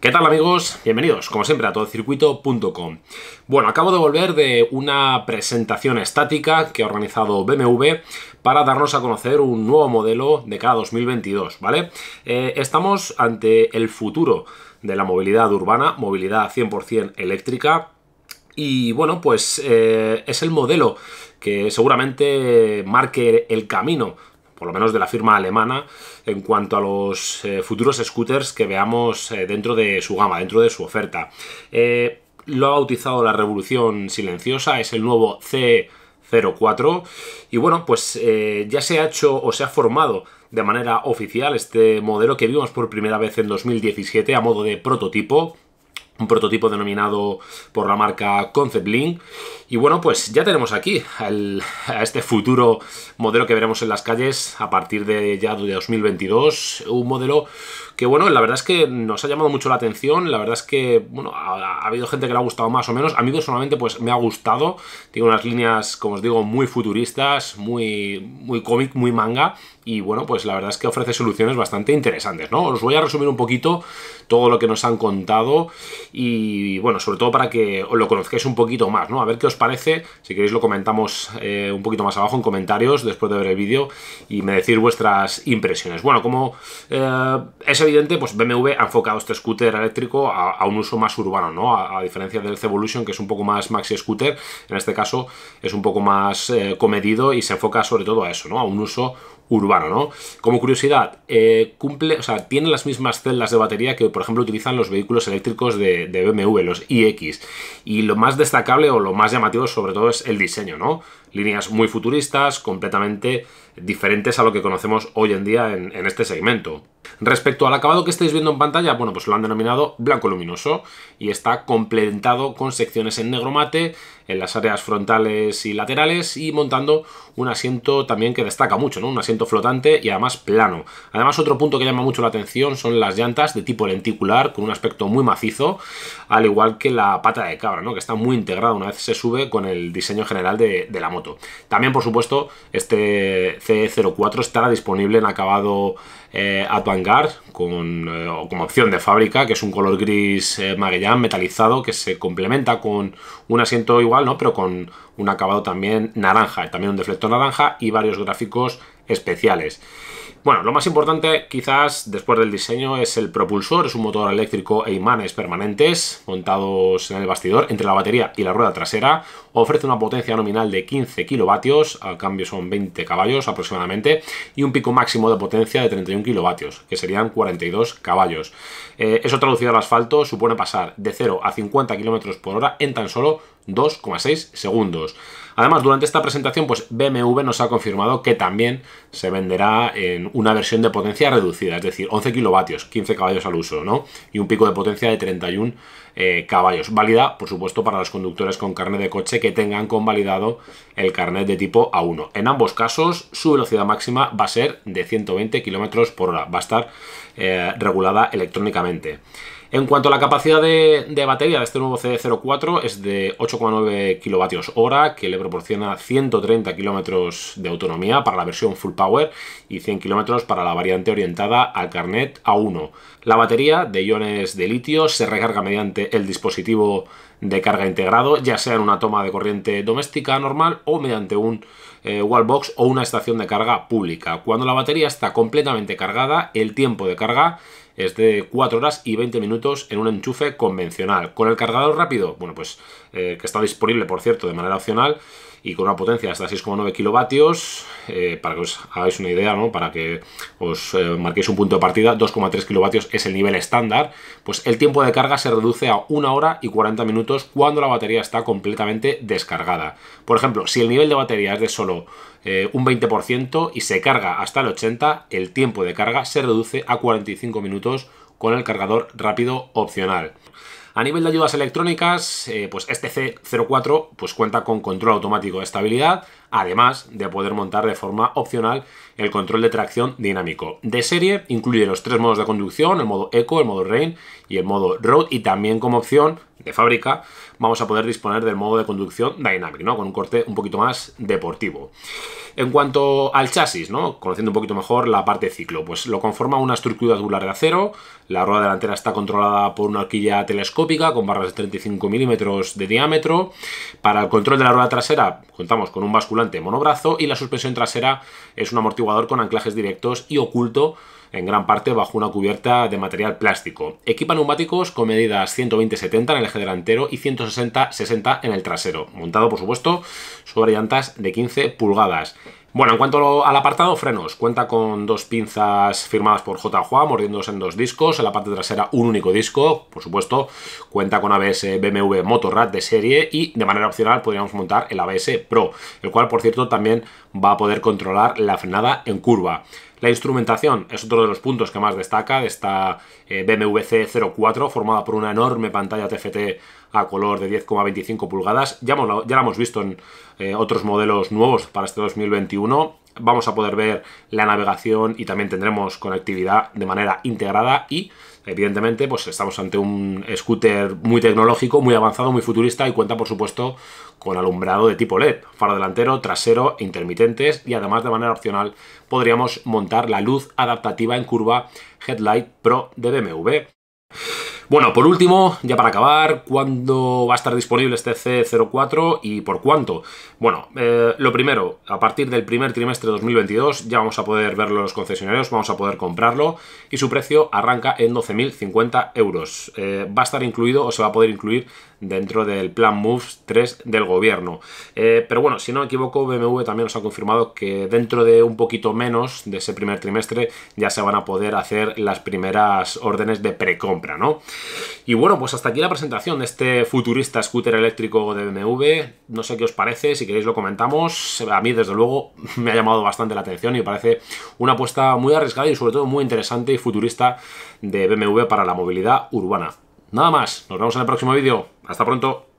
¿Qué tal amigos? Bienvenidos, como siempre, a todocircuito.com. Bueno, acabo de volver de una presentación estática que ha organizado BMW para darnos a conocer un nuevo modelo de cada 2022, ¿vale? Eh, estamos ante el futuro de la movilidad urbana, movilidad 100% eléctrica, y bueno, pues eh, es el modelo que seguramente marque el camino por lo menos de la firma alemana, en cuanto a los eh, futuros scooters que veamos eh, dentro de su gama, dentro de su oferta. Eh, lo ha bautizado la Revolución Silenciosa, es el nuevo C04, y bueno, pues ya se ha hecho o se ha formado de manera oficial este modelo que vimos por primera vez en 2017 a modo de prototipo un prototipo denominado por la marca Concept Link. Y bueno, pues ya tenemos aquí a este futuro modelo que veremos en las calles a partir de ya de 2022, un modelo que bueno, la verdad es que nos ha llamado mucho la atención, la verdad es que, bueno, ha, habido gente que le ha gustado más o menos, a mí personalmente pues me ha gustado, tiene unas líneas, como os digo, muy futuristas, muy, muy cómic, muy manga, y bueno, pues la verdad es que ofrece soluciones bastante interesantes, ¿no? Os voy a resumir un poquito todo lo que nos han contado y bueno, sobre todo para que lo conozcáis un poquito más, ¿no? A ver qué os parece, si queréis lo comentamos eh, un poquito más abajo en comentarios después de ver el vídeo y me decir vuestras impresiones. Bueno, como eh, ese evidente, pues BMW ha enfocado este scooter eléctrico a, un uso más urbano, ¿no? A, diferencia del Evolution, que es un poco más maxi scooter, en este caso es un poco más eh, comedido y se enfoca sobre todo a eso, ¿no? A un uso urbano, ¿no? Como curiosidad, eh, cumple, o sea, tiene las mismas celdas de batería que, por ejemplo, utilizan los vehículos eléctricos de, BMW, los iX. E y lo más destacable o lo más llamativo, sobre todo, es el diseño, ¿no? Líneas muy futuristas, completamente diferentes a lo que conocemos hoy en día en este segmento. Respecto al acabado que estáis viendo en pantalla, bueno, pues lo han denominado blanco luminoso y está completado con secciones en negro mate, en las áreas frontales y laterales y montando un asiento también que destaca mucho, ¿no? un asiento flotante y además plano. Además otro punto que llama mucho la atención son las llantas de tipo lenticular con un aspecto muy macizo, al igual que la pata de cabra, ¿no? que está muy integrada una vez se sube con el diseño general de, la moto. También por supuesto este C04 e estará disponible en acabado eh, Advanguard con, eh, como opción de fábrica, que es un color gris eh, metalizado que se complementa con un asiento igual ¿no? Pero con un acabado también naranja, también un deflector naranja y varios gráficos especiales. Bueno, lo más importante quizás después del diseño es el propulsor, es un motor eléctrico e imanes permanentes montados en el bastidor entre la batería y la rueda trasera, ofrece una potencia nominal de 15 kilovatios, al cambio son 20 caballos aproximadamente, y un pico máximo de potencia de 31 kilovatios, que serían 42 caballos. Eh, eso traducido al asfalto supone pasar de 0 a 50 km por hora en tan solo 2,6 segundos. Además, durante esta presentación, pues BMW nos ha confirmado que también se venderá en una versión de potencia reducida, es decir, 11 kilovatios, 15 caballos al uso, ¿no? Y un pico de potencia de 31 eh, caballos. Válida, por supuesto, para los conductores con carnet de coche que tengan convalidado el carnet de tipo A1. En ambos casos, su velocidad máxima va a ser de 120 km por hora. Va a estar eh, regulada electrónicamente. En cuanto a la capacidad de, batería de este nuevo CD04 es de 8,9 kWh que le proporciona 130 km de autonomía para la versión full power y 100 km para la variante orientada al carnet A1. La batería de iones de litio se recarga mediante el dispositivo de carga integrado, ya sea en una toma de corriente doméstica normal o mediante un eh, wallbox o una estación de carga pública. Cuando la batería está completamente cargada, el tiempo de carga es de 4 horas y 20 minutos en un enchufe convencional. Con el cargador rápido, bueno, pues eh, que está disponible, por cierto, de manera opcional, y con una potencia hasta 6,9 kilovatios, eh, para que os hagáis una idea, para que os eh, marquéis un punto de partida, 2,3 kilovatios es el nivel estándar, pues el tiempo de carga se reduce a 1 hora y 40 minutos cuando la batería está completamente descargada. Por ejemplo, si el nivel de batería es de solo eh, un 20% y se carga hasta el 80%, el tiempo de carga se reduce a 45 minutos con el cargador rápido opcional. A nivel de ayudas electrónicas, eh, pues este C04 pues cuenta con control automático de estabilidad, además de poder montar de forma opcional el control de tracción dinámico. De serie incluye los tres modos de conducción, el modo Eco, el modo Rain y el modo Road y también como opción de fábrica vamos a poder disponer del modo de conducción Dynamic, ¿no? con un corte un poquito más deportivo. En cuanto al chasis, ¿no? conociendo un poquito mejor la parte ciclo, pues lo conforma una estructura tubular de acero, la rueda delantera está controlada por una horquilla telescópica con barras de 35 milímetros de diámetro, para el control de la rueda trasera contamos con un basculante monobrazo y la suspensión trasera es un amortiguador con anclajes directos y oculto en gran parte bajo una cubierta de material plástico. Equipa neumáticos con medidas 120-70 en el eje delantero y 160-60 en el trasero, montado por supuesto sobre llantas de 15 pulgadas. Bueno, en cuanto al apartado, frenos. Cuenta con dos pinzas firmadas por J. Juan, mordiéndose en dos discos. En la parte trasera, un único disco. Por supuesto, cuenta con ABS BMW Motorrad de serie y, de manera opcional, podríamos montar el ABS Pro, el cual, por cierto, también va a poder controlar la frenada en curva. La instrumentación es otro de los puntos que más destaca, esta eh, BMW C04 formada por una enorme pantalla TFT a color de 10,25 pulgadas, ya, ya la hemos visto en eh, otros modelos nuevos para este 2021, vamos a poder ver la navegación y también tendremos conectividad de manera integrada y evidentemente pues estamos ante un scooter muy tecnológico, muy avanzado, muy futurista y cuenta por supuesto con alumbrado de tipo LED, faro delantero, trasero, e intermitentes y además de manera opcional podríamos montar la luz adaptativa en curva Headlight Pro de BMW. Bueno, por último, ya para acabar, ¿cuándo va a estar disponible este C04 y por cuánto? Bueno, eh, lo primero, a partir del primer trimestre de 2022 ya vamos a poder verlo los concesionarios, vamos a poder comprarlo y su precio arranca en 12.050 euros. Eh, va a estar incluido o se va a poder incluir dentro del plan Moves 3 del gobierno. Eh, pero bueno, si no me equivoco, BMW también nos ha confirmado que dentro de un poquito menos de ese primer trimestre ya se van a poder hacer las primeras órdenes de precompra, ¿no? Y bueno, pues hasta aquí la presentación de este futurista scooter eléctrico de BMW. No sé qué os parece, si queréis lo comentamos. A mí, desde luego, me ha llamado bastante la atención y me parece una apuesta muy arriesgada y sobre todo muy interesante y futurista de BMW para la movilidad urbana. Nada más, nos vemos en el próximo vídeo. Hasta pronto.